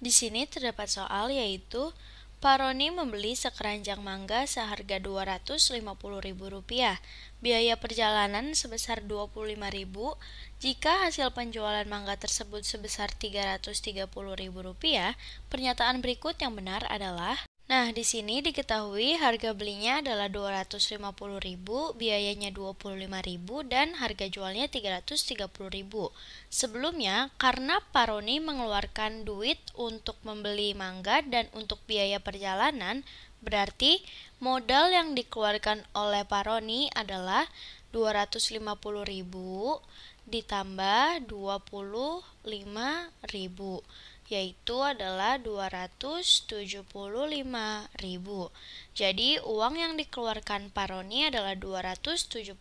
Di sini terdapat soal yaitu Paroni membeli sekeranjang mangga seharga Rp250.000, biaya perjalanan sebesar Rp25.000, jika hasil penjualan mangga tersebut sebesar Rp330.000, pernyataan berikut yang benar adalah Nah, di sini diketahui harga belinya adalah 250.000, biayanya 25.000 dan harga jualnya 330.000. Sebelumnya, karena Paroni mengeluarkan duit untuk membeli mangga dan untuk biaya perjalanan, berarti modal yang dikeluarkan oleh Paroni adalah 250.000 ditambah 25.000 yaitu adalah 275.000. Jadi uang yang dikeluarkan Paroni adalah 275.000.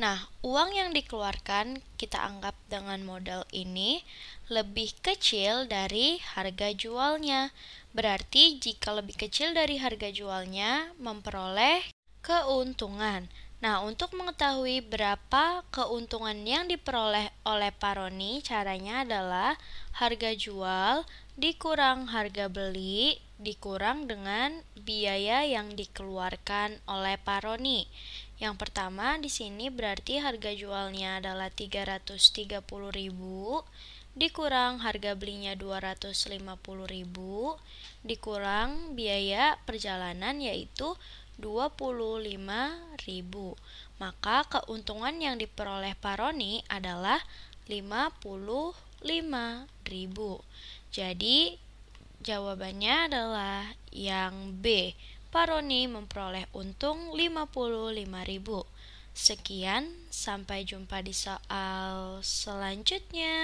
Nah, uang yang dikeluarkan kita anggap dengan modal ini lebih kecil dari harga jualnya. Berarti jika lebih kecil dari harga jualnya memperoleh keuntungan. Nah, untuk mengetahui berapa keuntungan yang diperoleh oleh Paroni, caranya adalah harga jual dikurang harga beli dikurang dengan biaya yang dikeluarkan oleh Paroni. Yang pertama di sini berarti harga jualnya adalah 330.000 dikurang harga belinya 250.000 dikurang biaya perjalanan yaitu 25.000. Maka keuntungan yang diperoleh Paroni adalah 55.000. Jadi jawabannya adalah yang B. Paroni memperoleh untung 55.000. Sekian, sampai jumpa di soal selanjutnya.